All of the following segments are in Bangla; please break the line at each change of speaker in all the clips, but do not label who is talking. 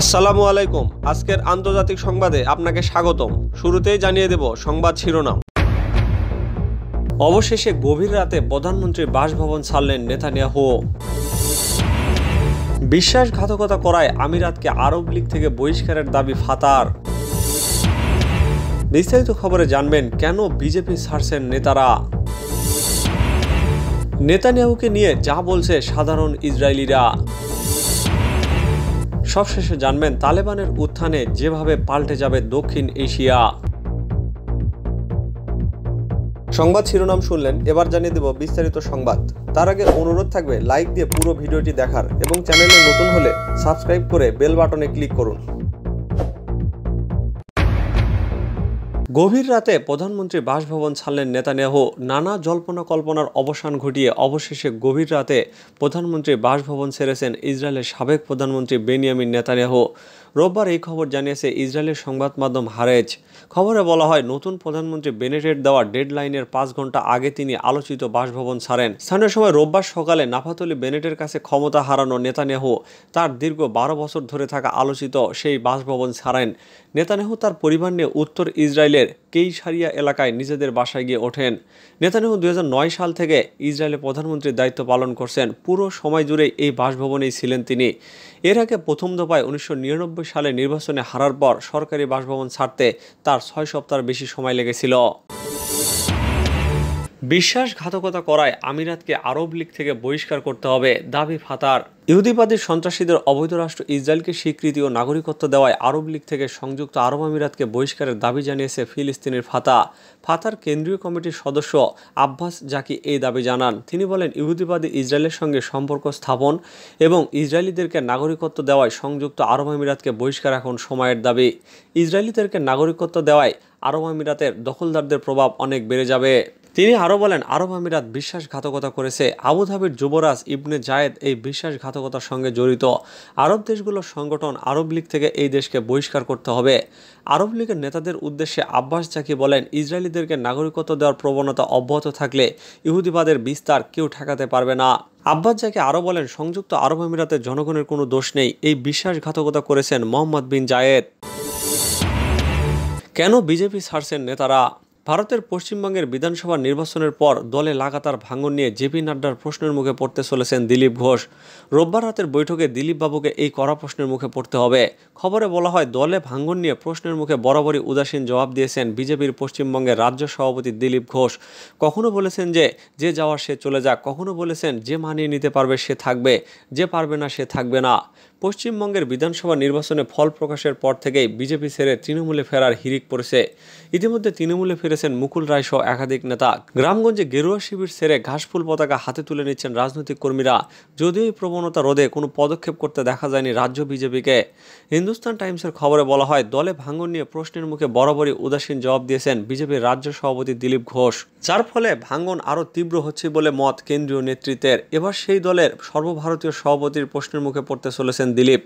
আসসালামু আলাইকুম আজকের আন্তর্জাতিক সংবাদে আপনাকে স্বাগতম শুরুতেই জানিয়ে দেব সংবাদ শিরোনাম অবশেষে গভীর রাতে প্রধানমন্ত্রী বাসভবন ছাড়লেন নেতানিয়া হো বিশ্বাসঘাতকতা করায় আমিরাতকে আরব লীগ থেকে বহিষ্কারের দাবি ফাতার বিস্তারিত খবরে জানবেন কেন বিজেপি ছাড়ছেন নেতারা নেতানিয়াহুকে নিয়ে যা বলছে সাধারণ ইসরায়েলিরা সবশেষে জানবেন তালেবানের উত্থানে যেভাবে পাল্টে যাবে দক্ষিণ এশিয়া সংবাদ শিরোনাম শুনলেন এবার জানিয়ে দেব বিস্তারিত সংবাদ তার আগে অনুরোধ থাকবে লাইক দিয়ে পুরো ভিডিওটি দেখার এবং চ্যানেলে নতুন হলে সাবস্ক্রাইব করে বেল বাটনে ক্লিক করুন গভীর রাতে প্রধানমন্ত্রী বাসভবন ছাড়লেন নেতানিয়াহু নানা জল্পনা কল্পনার অবসান ঘটিয়ে অবশেষে গভীর রাতে প্রধানমন্ত্রী বাসভবন ছেড়েছেন ইসরায়েলের সাবেক প্রধানমন্ত্রী বেনিয়ামিন নেতানিয়াহু রোববার এই খবর জানিয়েছে ইসরায়েলের সংবাদ মাধ্যম হারেজ খবরে বলা হয় নতুন প্রধানমন্ত্রী বেনেটের দেওয়া ডেডলাইনের পাঁচ ঘন্টা আগে তিনি আলোচিত বাসভবন ছাড়েন স্থানীয় সময় রোববার সকালে নাফাতলি বেনেটের কাছে ক্ষমতা হারানো নেতানেহু তার দীর্ঘ বারো বছর ধরে থাকা আলোচিত সেই বাসভবন ছাড়েন নেতানেহু তার পরিবার নিয়ে উত্তর ইসরায়েলের কেইসারিয়া এলাকায় নিজেদের বাসায় গিয়ে ওঠেন নেতানেহু দু সাল থেকে ইসরায়েলের প্রধানমন্ত্রীর দায়িত্ব পালন করছেন পুরো সময় জুড়ে এই বাসভবনেই ছিলেন তিনি এর আগে প্রথম দফায় উনিশশো সালে নির্বাচনে হারার পর সরকারি বাসভবন ছাড়তে তার ছয় সপ্তাহের বেশি সময় লেগেছিল বিশ্বাসঘাতকতা করায় আমিরাতকে আরব লীগ থেকে বহিষ্কার করতে হবে দাবি ফাতার ইহুদিবাদী সন্ত্রাসীদের অবৈধ রাষ্ট্র ইসরায়েলকে স্বীকৃতি ও নাগরিকত্ব দেওয়ায় আরব লীগ থেকে সংযুক্ত আরব আমিরাতকে বহিষ্কারের দাবি জানিয়েছে ফিলিস্তিনের ফাতা ফাতার কেন্দ্রীয় কমিটির সদস্য আব্বাস জাকি এই দাবি জানান তিনি বলেন ইহুদিবাদী ইসরায়েলের সঙ্গে সম্পর্ক স্থাপন এবং ইসরায়েলিদেরকে নাগরিকত্ব দেওয়ায় সংযুক্ত আরব আমিরাতকে বহিষ্কার এখন সময়ের দাবি ইসরায়েলিদেরকে নাগরিকত্ব দেওয়ায় আরব আমিরাতের দখলদারদের প্রভাব অনেক বেড়ে যাবে তিনি আরও বলেন আরব আমিরাত বিশ্বাসঘাতকতা করেছে আবুধাবির যুবরাজ ইবনে জায়েদ এই বিশ্বাসঘাতকতার সঙ্গে জড়িত আরব দেশগুলোর সংগঠন আরব লীগ থেকে এই দেশকে বহিষ্কার করতে হবে আরব লীগের নেতাদের উদ্দেশ্যে আব্বাস জাকি বলেন ইসরায়েলিদেরকে নাগরিকত্ব দেওয়ার প্রবণতা অব্যাহত থাকলে ইহুদিবাদের বিস্তার কেউ ঠেকাতে পারবে না আব্বাস জাকি আরও বলেন সংযুক্ত আরব আমিরাতের জনগণের কোনো দোষ নেই এই বিশ্বাসঘাতকতা করেছেন মোহাম্মদ বিন জায়েদ কেন বিজেপি ছাড়ছেন নেতারা ভারতের পশ্চিমবঙ্গের বিধানসভা নির্বাচনের পর দলে লাগাতার ভাঙন নিয়ে জেপি নাড্ডার প্রশ্নের মুখে পড়তে চলেছেন দিলীপ ঘোষ রোববার রাতের বৈঠকে দিলীপ বাবুকে এই কড়া প্রশ্নের মুখে পড়তে হবে খবরে বলা হয় দলে ভাঙন নিয়ে প্রশ্নের মুখে বরাবরই উদাসীন জবাব দিয়েছেন বিজেপির পশ্চিমবঙ্গের রাজ্য সভাপতি দিলীপ ঘোষ কখনো বলেছেন যে যে যাওয়ার সে চলে যাক কখনো বলেছেন যে মানিয়ে নিতে পারবে সে থাকবে যে পারবে না সে থাকবে না পশ্চিমবঙ্গের বিধানসভা নির্বাচনে ফল প্রকাশের পর থেকেই বিজেপি ছেড়ে তৃণমূলে ফেরার হিরিক পড়েছে ইতিমধ্যে তৃণমূলে ফিরেছেন মুকুল রায় সহ একাধিক নেতা গ্রামগঞ্জে গেরুয়া শিবির ছেড়ে ঘাসফুল পতাকা হাতে তুলে নিচ্ছেন রাজনৈতিক কর্মীরা যদিও এই প্রবণতা রোধে কোনো পদক্ষেপ করতে দেখা যায়নি রাজ্য বিজেপিকে হিন্দুস্তান টাইমসের খবরে বলা হয় দলে ভাঙন নিয়ে প্রশ্নের মুখে বরাবরই উদাসীন জবাব দিয়েছেন বিজেপির রাজ্য সভাপতি দিলীপ ঘোষ যার ফলে ভাঙ্গন আরও তীব্র হচ্ছে বলে মত কেন্দ্রীয় নেতৃত্বের এবার সেই দলের সর্বভারতীয় সভাপতির প্রশ্নের মুখে পড়তে চলেছেন দিলীপ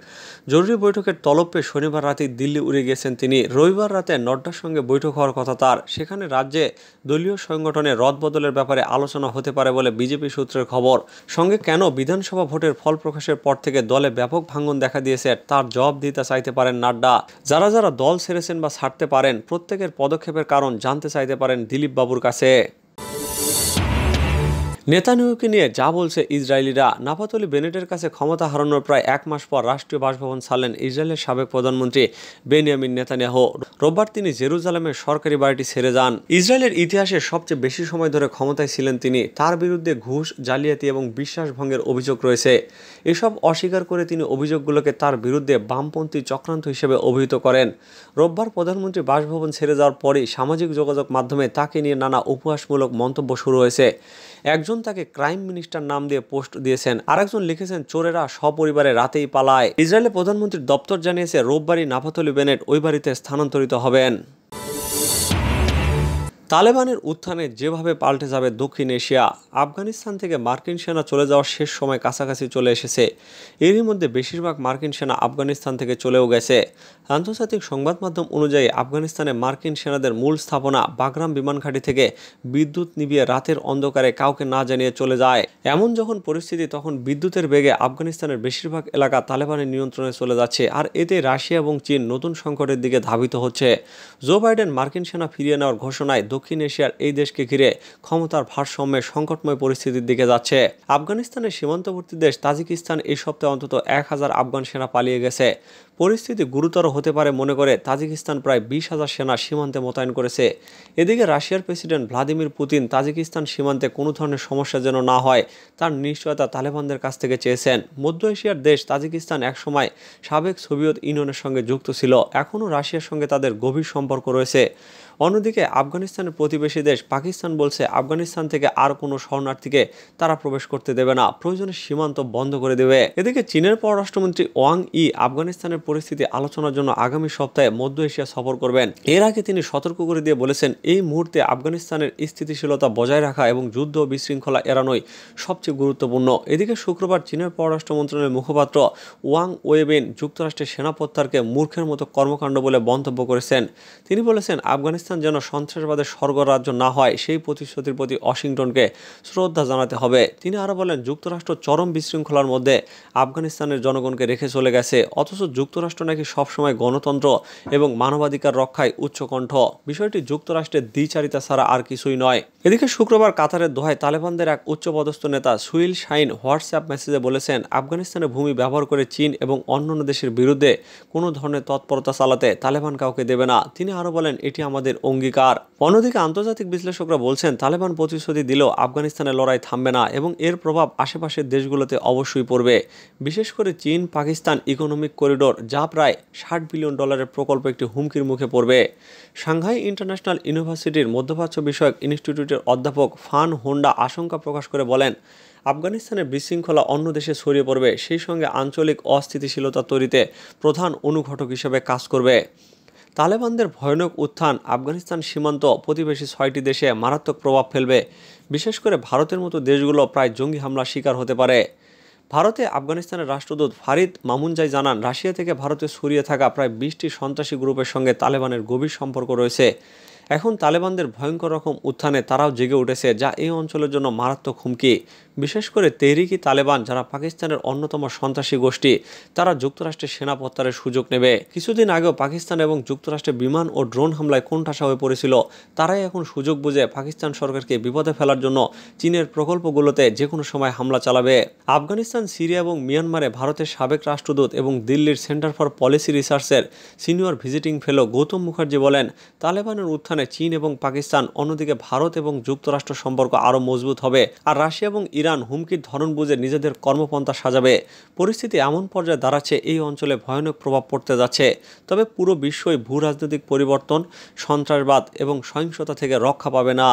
জরুরি বৈঠকের তলপে শনিবার রাতে দিল্লি উড়ে গেছেন তিনি রবিবার রাতে নড্ডার সঙ্গে বৈঠক হওয়ার কথা তার সেখানে রাজ্যে দলীয় সংগঠনে রদবদলের ব্যাপারে আলোচনা হতে পারে বলে বিজেপি সূত্রের খবর সঙ্গে কেন বিধানসভা ভোটের ফল প্রকাশের পর থেকে দলে ব্যাপক ভাঙন দেখা দিয়েছে তার জবাব দিতে চাইতে পারেন নাড্ডা যারা যারা দল ছেড়েছেন বা ছাড়তে পারেন প্রত্যেকের পদক্ষেপের কারণ জানতে চাইতে পারেন দিলীপ বাবুর কাছে নেতানিহুকে নিয়ে যা বলছে ইসরায়েলিরা নাফাতলি বেনেটের কাছে ক্ষমতা হারানোর প্রায় এক মাস পর রাষ্ট্রীয় বাসভবন ছাড়লেন ইসরায়েলের সাবেক প্রধানমন্ত্রী বেনিয়ামিন নেতানিয়াহ রোববার তিনি জেরুজালামের সরকারি বাড়িটি ছেড়ে যান ইসরায়েলের ইতিহাসে সবচেয়ে বেশি সময় ধরে ক্ষমতায় ছিলেন তিনি তার বিরুদ্ধে ঘুষ জালিয়াতি এবং বিশ্বাসভঙ্গের অভিযোগ রয়েছে এসব অস্বীকার করে তিনি অভিযোগগুলোকে তার বিরুদ্ধে বামপন্থী চক্রান্ত হিসেবে অভিহিত করেন রোববার প্রধানমন্ত্রী বাসভবন ছেড়ে যাওয়ার পরই সামাজিক যোগাযোগ মাধ্যমে তাকে নিয়ে নানা উপহাসমূলক মন্তব্য শুরু হয়েছে একজন একজন তাকে ক্রাইম মিনিস্টার নাম দিয়ে পোস্ট দিয়েছেন আরেকজন লিখেছেন চোরেরা সপরিবারে রাতেই পালায় ইসরায়েলের প্রধানমন্ত্রীর দপ্তর জানিয়েছে রোববারই নাফাতলি বেনেট ওই বাড়িতে স্থানান্তরিত হবেন তালেবানের উত্থানে যেভাবে পাল্টে যাবে দক্ষিণ এশিয়া আফগানিস্তান থেকে মার্কিন সেনা চলে যাওয়ার শেষ সময় কাছাকাছি চলে এসেছে এরই মধ্যে বেশিরভাগ মার্কিন সেনা আফগানিস্তান থেকে চলেও গেছে আন্তর্জাতিক সংবাদ মাধ্যম অনুযায়ী আফগানিস্তানে মার্কিন সেনাদের মূল স্থাপনা বাগরাম বিমানঘাঁটি থেকে বিদ্যুৎ নিবিয়ে রাতের অন্ধকারে কাউকে না জানিয়ে চলে যায় এমন যখন পরিস্থিতি তখন বিদ্যুতের বেগে আফগানিস্তানের বেশিরভাগ এলাকা তালেবানের নিয়ন্ত্রণে চলে যাচ্ছে আর এতে রাশিয়া এবং চীন নতুন সংকটের দিকে ধাবিত হচ্ছে জো বাইডেন মার্কিন সেনা ফিরিয়ে নেওয়ার ঘোষণায় দক্ষিণ এশিয়ার এই দেশকে ঘিরে ক্ষমতার ভারসাম্যের সংকটময় পরিস্থিতির দিকে যাচ্ছে আফগানিস্তানের সীমান্তবর্তী দেশ তাজিকিস্তান এই সপ্তাহে অন্তত এক হাজার আফগান সেনা পালিয়ে গেছে পরিস্থিতি গুরুতর হতে পারে মনে করে তাজিকিস্তান প্রায় বিশ হাজার সেনা সীমান্তে মোতায়েন করেছে এদিকে রাশিয়ার প্রেসিডেন্ট ভ্লাদিমির পুতিন তাজিকিস্তান সীমান্তে কোনো ধরনের সমস্যা যেন না হয় তার নিশ্চয়তা তালেবানদের কাছ থেকে চেয়েছেন মধ্য এশিয়ার দেশ তাজিকিস্তান একসময় সাবেক সোভিয়েত ইউনিয়নের সঙ্গে যুক্ত ছিল এখনও রাশিয়ার সঙ্গে তাদের গভীর সম্পর্ক রয়েছে অন্যদিকে আফগানিস্তানের প্রতিবেশী দেশ পাকিস্তান বলছে আফগানিস্তান থেকে আর কোনো শরণার্থীকে তারা প্রবেশ করতে দেবে না প্রয়োজনে সীমান্ত বন্ধ করে দেবে এদিকে চীনের পররাষ্ট্রমন্ত্রী ওয়াং ই আফগানিস্তানের পরিস্থিতি আলোচনার জন্য আগামী সপ্তাহে মধ্য এশিয়া সফর করবেন এর আগে তিনি সতর্ক করে দিয়ে বলেছেন এই মুহূর্তে আফগানিস্তানের স্থিতিশীলতা বজায় রাখা এবং যুদ্ধ বিশৃঙ্খলা এড়ানোই সবচেয়ে গুরুত্বপূর্ণ এদিকে শুক্রবার চীনের পররাষ্ট্র মন্ত্রণালয়ের মুখপাত্র ওয়াং ওয়েবেন যুক্তরাষ্ট্রের সেনা প্রত্যাহারকে মূর্খের মতো কর্মকাণ্ড বলে মন্তব্য করেছেন তিনি বলেছেন আফগানিস্তান পাকিস্তান যেন সন্ত্রাসবাদের স্বর্গরাজ্য না হয় সেই প্রতিশ্রুতির প্রতি ওয়াশিংটনকে শ্রদ্ধা জানাতে হবে তিনি আরও বলেন যুক্তরাষ্ট্র চরম বিশৃঙ্খলার মধ্যে আফগানিস্তানের জনগণকে রেখে চলে গেছে অথচ যুক্তরাষ্ট্র নাকি সবসময় গণতন্ত্র এবং মানবাধিকার রক্ষায় উচ্চকণ্ঠ বিষয়টি যুক্তরাষ্ট্রের দ্বিচারিতা ছাড়া আর কিছুই নয় এদিকে শুক্রবার কাতারের দোহায় তালেবানদের এক উচ্চপদস্থ নেতা সুইল শাইন হোয়াটসঅ্যাপ মেসেজে বলেছেন আফগানিস্তানে ভূমি ব্যবহার করে চীন এবং অন্যান্য দেশের বিরুদ্ধে কোনো ধরনের তৎপরতা চালাতে তালেবান কাউকে দেবে না তিনি আরও বলেন এটি আমাদের তালেবানের অঙ্গীকার অন্যদিকে আন্তর্জাতিক বিশ্লেষকরা বলছেন তালেবান প্রতিশ্রুতি দিলেও আফগানিস্তানের লড়াই থামবে না এবং এর প্রভাব আশেপাশের দেশগুলোতে অবশ্যই পড়বে বিশেষ করে চীন পাকিস্তান ইকোনমিক করিডোর যা প্রায় ষাট বিলিয়ন ডলারের প্রকল্প একটি হুমকির মুখে পড়বে সাংহাই ইন্টারন্যাশনাল ইউনিভার্সিটির মধ্যপ্রাচ্য বিষয়ক ইনস্টিটিউটের অধ্যাপক ফান হোন্ডা আশঙ্কা প্রকাশ করে বলেন আফগানিস্তানের বিশৃঙ্খলা অন্য দেশে ছড়িয়ে পড়বে সেই সঙ্গে আঞ্চলিক অস্থিতিশীলতা তৈরিতে প্রধান অনুঘটক হিসেবে কাজ করবে তালেবানদের ভয়ানক উত্থান আফগানিস্তান সীমান্ত প্রতিবেশী ছয়টি দেশে মারাত্মক প্রভাব ফেলবে বিশেষ করে ভারতের মতো দেশগুলো প্রায় জঙ্গি হামলার শিকার হতে পারে ভারতে আফগানিস্তানের রাষ্ট্রদূত ফারিদ মামুনজাই জানান রাশিয়া থেকে ভারতে ছড়িয়ে থাকা প্রায় বিশটি সন্ত্রাসী গ্রুপের সঙ্গে তালেবানের গভীর সম্পর্ক রয়েছে এখন তালেবানদের ভয়ঙ্কর রকম উত্থানে তারাও জেগে উঠেছে যা এই অঞ্চলের জন্য মারাত্মক হুমকি বিশেষ করে তেহরিকি তালেবান যারা পাকিস্তানের অন্যতম সন্ত্রাসী গোষ্ঠী তারা যুক্তরাষ্ট্রের সেনা প্রত্যারের সুযোগ নেবে কিছুদিন আগেও পাকিস্তান এবং যুক্তরাষ্ট্রের বিমান ও ড্রোন হামলায় কোন ঠাসা হয়ে পড়েছিল তারাই এখন সুযোগ বুঝে পাকিস্তান সরকারকে বিপদে ফেলার জন্য চীনের প্রকল্পগুলোতে যে কোনো সময় হামলা চালাবে আফগানিস্তান সিরিয়া এবং মিয়ানমারে ভারতের সাবেক রাষ্ট্রদূত এবং দিল্লির সেন্টার ফর পলিসি রিসার্চের senior visiting fellow Gautam Mukherjee বলেন তালেবানের উত্থানে চীন এবং পাকিস্তান অন্যদিকে ভারত এবং যুক্তরাষ্ট্র সম্পর্ক আরও মজবুত হবে আর রাশিয়া এবং ইরান ইরান হুমকির ধরন বুঝে নিজেদের কর্মপন্থা সাজাবে পরিস্থিতি এমন পর্যায়ে দাঁড়াচ্ছে এই অঞ্চলে ভয়ানক প্রভাব পড়তে যাচ্ছে তবে পুরো বিশ্বই ভূ রাজনৈতিক পরিবর্তন সন্ত্রাসবাদ এবং সহিংসতা থেকে রক্ষা পাবে না